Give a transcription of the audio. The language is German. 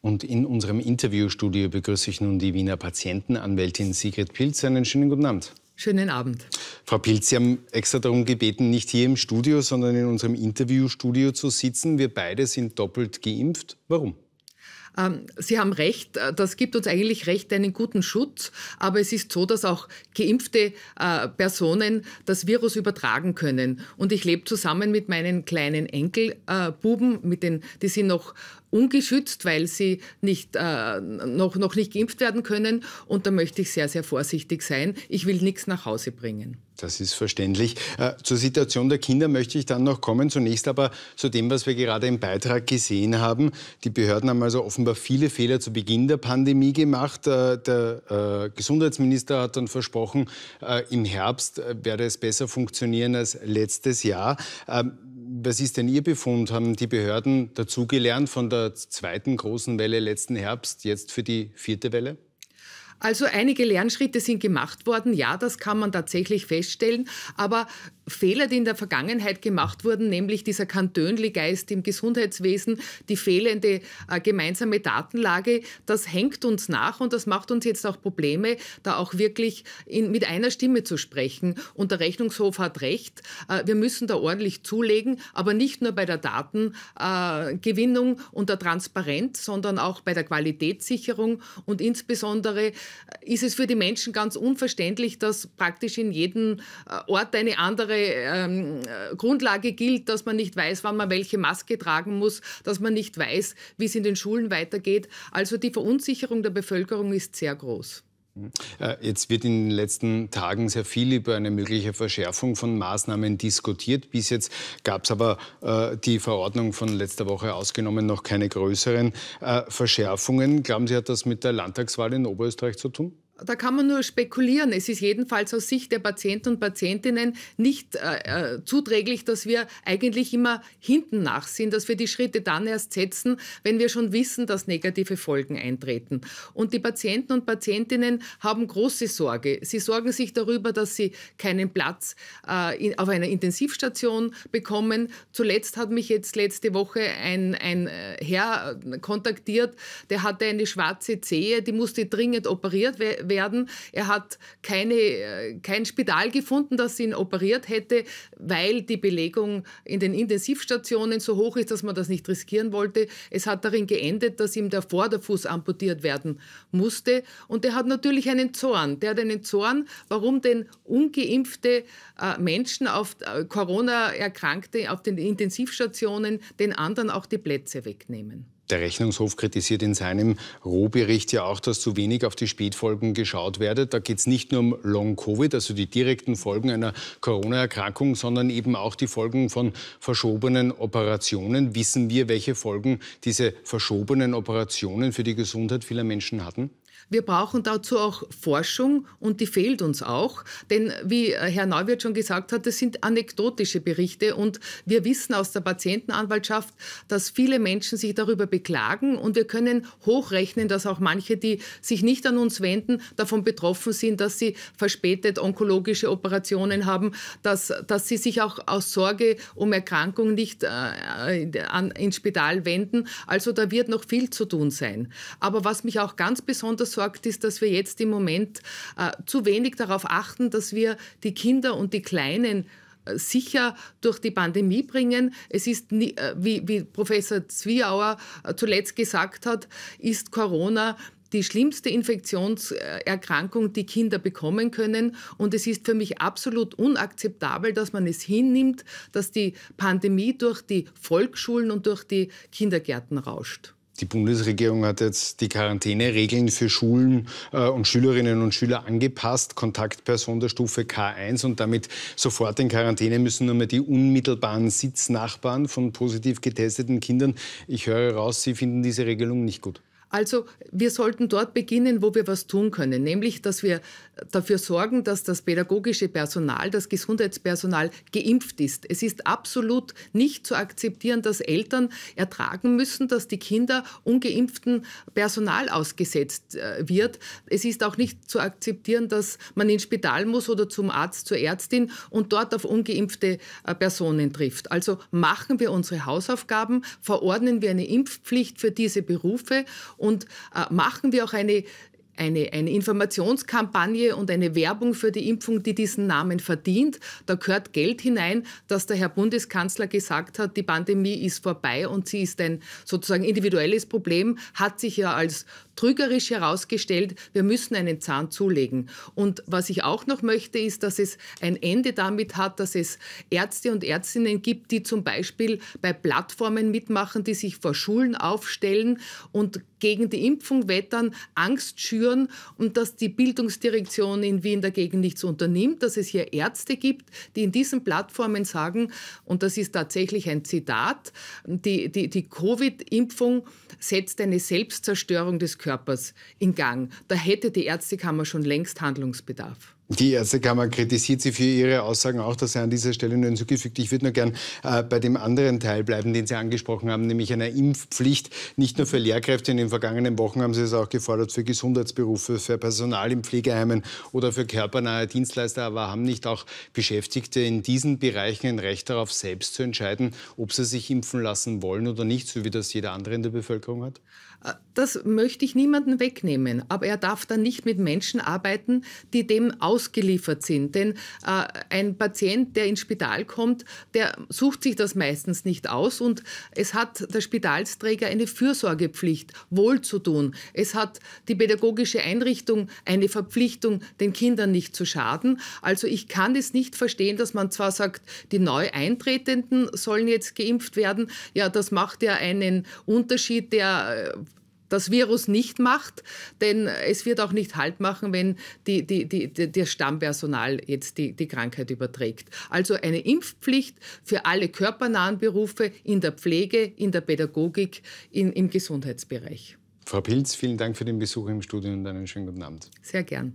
Und in unserem Interviewstudio begrüße ich nun die Wiener Patientenanwältin Sigrid Pilz. Einen schönen guten Abend. Schönen Abend. Frau Pilz, Sie haben extra darum gebeten, nicht hier im Studio, sondern in unserem Interviewstudio zu sitzen. Wir beide sind doppelt geimpft. Warum? Ähm, sie haben recht, äh, das gibt uns eigentlich recht einen guten Schutz, aber es ist so, dass auch geimpfte äh, Personen das Virus übertragen können. Und ich lebe zusammen mit meinen kleinen Enkelbuben, äh, mit den, die sind noch ungeschützt, weil sie nicht, noch, noch nicht geimpft werden können. Und da möchte ich sehr, sehr vorsichtig sein. Ich will nichts nach Hause bringen. Das ist verständlich. Äh, zur Situation der Kinder möchte ich dann noch kommen. Zunächst aber zu dem, was wir gerade im Beitrag gesehen haben. Die Behörden haben also offenbar viele Fehler zu Beginn der Pandemie gemacht. Äh, der äh, Gesundheitsminister hat dann versprochen, äh, im Herbst äh, werde es besser funktionieren als letztes Jahr. Ähm, was ist denn Ihr Befund? Haben die Behörden dazugelernt von der zweiten großen Welle letzten Herbst, jetzt für die vierte Welle? Also einige Lernschritte sind gemacht worden, ja, das kann man tatsächlich feststellen, aber Fehler, die in der Vergangenheit gemacht wurden, nämlich dieser Kantönli-Geist im Gesundheitswesen, die fehlende äh, gemeinsame Datenlage, das hängt uns nach und das macht uns jetzt auch Probleme, da auch wirklich in, mit einer Stimme zu sprechen. Und der Rechnungshof hat recht, äh, wir müssen da ordentlich zulegen, aber nicht nur bei der Datengewinnung äh, und der Transparenz, sondern auch bei der Qualitätssicherung. Und insbesondere äh, ist es für die Menschen ganz unverständlich, dass praktisch in jedem äh, Ort eine andere ähm, äh, Grundlage gilt, dass man nicht weiß, wann man welche Maske tragen muss, dass man nicht weiß, wie es in den Schulen weitergeht. Also die Verunsicherung der Bevölkerung ist sehr groß. Mhm. Äh, jetzt wird in den letzten Tagen sehr viel über eine mögliche Verschärfung von Maßnahmen diskutiert. Bis jetzt gab es aber äh, die Verordnung von letzter Woche ausgenommen noch keine größeren äh, Verschärfungen. Glauben Sie, hat das mit der Landtagswahl in Oberösterreich zu tun? Da kann man nur spekulieren. Es ist jedenfalls aus Sicht der Patienten und Patientinnen nicht äh, äh, zuträglich, dass wir eigentlich immer hinten nach sind, dass wir die Schritte dann erst setzen, wenn wir schon wissen, dass negative Folgen eintreten. Und die Patienten und Patientinnen haben große Sorge. Sie sorgen sich darüber, dass sie keinen Platz äh, in, auf einer Intensivstation bekommen. Zuletzt hat mich jetzt letzte Woche ein, ein äh, Herr äh, kontaktiert, der hatte eine schwarze Zehe, die musste dringend operiert werden werden. Er hat keine, äh, kein Spital gefunden, das ihn operiert hätte, weil die Belegung in den Intensivstationen so hoch ist, dass man das nicht riskieren wollte. Es hat darin geendet, dass ihm der Vorderfuß amputiert werden musste. Und er hat natürlich einen Zorn. Der hat einen Zorn, warum denn ungeimpfte äh, Menschen auf äh, Corona-Erkrankte auf den Intensivstationen den anderen auch die Plätze wegnehmen. Der Rechnungshof kritisiert in seinem Rohbericht ja auch, dass zu wenig auf die Spätfolgen geschaut werde. Da geht es nicht nur um Long-Covid, also die direkten Folgen einer Corona-Erkrankung, sondern eben auch die Folgen von verschobenen Operationen. Wissen wir, welche Folgen diese verschobenen Operationen für die Gesundheit vieler Menschen hatten? Wir brauchen dazu auch Forschung und die fehlt uns auch. Denn wie äh, Herr Neuwirth schon gesagt hat, das sind anekdotische Berichte und wir wissen aus der Patientenanwaltschaft, dass viele Menschen sich darüber beklagen und wir können hochrechnen, dass auch manche, die sich nicht an uns wenden, davon betroffen sind, dass sie verspätet onkologische Operationen haben, dass, dass sie sich auch aus Sorge um Erkrankung nicht äh, an, ins Spital wenden. Also da wird noch viel zu tun sein. Aber was mich auch ganz besonders besorgt ist, dass wir jetzt im Moment äh, zu wenig darauf achten, dass wir die Kinder und die Kleinen äh, sicher durch die Pandemie bringen. Es ist, äh, wie, Professor Zwiauer äh, zuletzt gesagt hat, ist Corona die schlimmste Infektionserkrankung, die Kinder bekommen können. Und es ist für mich absolut unakzeptabel, dass man es hinnimmt, dass die Pandemie durch die Volksschulen und durch die Kindergärten rauscht. Die Bundesregierung hat jetzt die Quarantäneregeln für Schulen äh, und Schülerinnen und Schüler angepasst. Kontaktperson der Stufe K1 und damit sofort in Quarantäne müssen nur mehr die unmittelbaren Sitznachbarn von positiv getesteten Kindern. Ich höre raus, Sie finden diese Regelung nicht gut. Also wir sollten dort beginnen, wo wir was tun können, nämlich dass wir dafür sorgen, dass das pädagogische Personal, das Gesundheitspersonal geimpft ist. Es ist absolut nicht zu akzeptieren, dass Eltern ertragen müssen, dass die Kinder ungeimpften Personal ausgesetzt äh, wird. Es ist auch nicht zu akzeptieren, dass man ins Spital muss oder zum Arzt, zur Ärztin und dort auf ungeimpfte äh, Personen trifft. Also machen wir unsere Hausaufgaben, verordnen wir eine Impfpflicht für diese Berufe und äh, machen wir auch eine eine, eine, Informationskampagne und eine Werbung für die Impfung, die diesen Namen verdient. Da gehört Geld hinein, dass der Herr Bundeskanzler gesagt hat, die Pandemie ist vorbei und sie ist ein sozusagen individuelles Problem, hat sich ja als trügerisch herausgestellt, wir müssen einen Zahn zulegen. Und was ich auch noch möchte, ist, dass es ein Ende damit hat, dass es Ärzte und Ärztinnen gibt, die zum Beispiel bei Plattformen mitmachen, die sich vor Schulen aufstellen und gegen die Impfung wettern, Angst schüren und dass die Bildungsdirektion in Wien dagegen nichts unternimmt, dass es hier Ärzte gibt, die in diesen Plattformen sagen, und das ist tatsächlich ein Zitat, die, die, die Covid-Impfung setzt eine Selbstzerstörung des Körpers in Gang. Da hätte die Ärztekammer schon längst Handlungsbedarf. Die Ärztekammer kritisiert Sie für Ihre Aussagen auch, dass Sie an dieser Stelle nur hinzugefügt. Ich würde nur gern äh, bei dem anderen Teil bleiben, den Sie angesprochen haben, nämlich einer Impfpflicht, nicht nur für Lehrkräfte. In den vergangenen Wochen haben Sie es auch gefordert für Gesundheitsberufe, für Personal in Pflegeheimen oder für körpernahe Dienstleister. Aber haben nicht auch Beschäftigte in diesen Bereichen ein Recht darauf, selbst zu entscheiden, ob sie sich impfen lassen wollen oder nicht, so wie das jeder andere in der Bevölkerung hat? Äh, das möchte ich niemandem wegnehmen. Aber er darf dann nicht mit Menschen arbeiten, die dem aus ausgeliefert sind. Denn äh, ein Patient, der ins Spital kommt, der sucht sich das meistens nicht aus und es hat der Spitalsträger eine Fürsorgepflicht, wohlzutun. Es hat die pädagogische Einrichtung eine Verpflichtung, den Kindern nicht zu schaden. Also ich kann es nicht verstehen, dass man zwar sagt, die neu Eintretenden sollen jetzt geimpft werden. Ja, das macht ja einen Unterschied, der äh, das Virus nicht macht, denn es wird auch nicht Halt machen, wenn die, die, die, die, das Stammpersonal jetzt die, die Krankheit überträgt. Also eine Impfpflicht für alle körpernahen Berufe in der Pflege, in der Pädagogik, in, im Gesundheitsbereich. Frau Pilz, vielen Dank für den Besuch im Studio und einen schönen guten Abend. Sehr gern.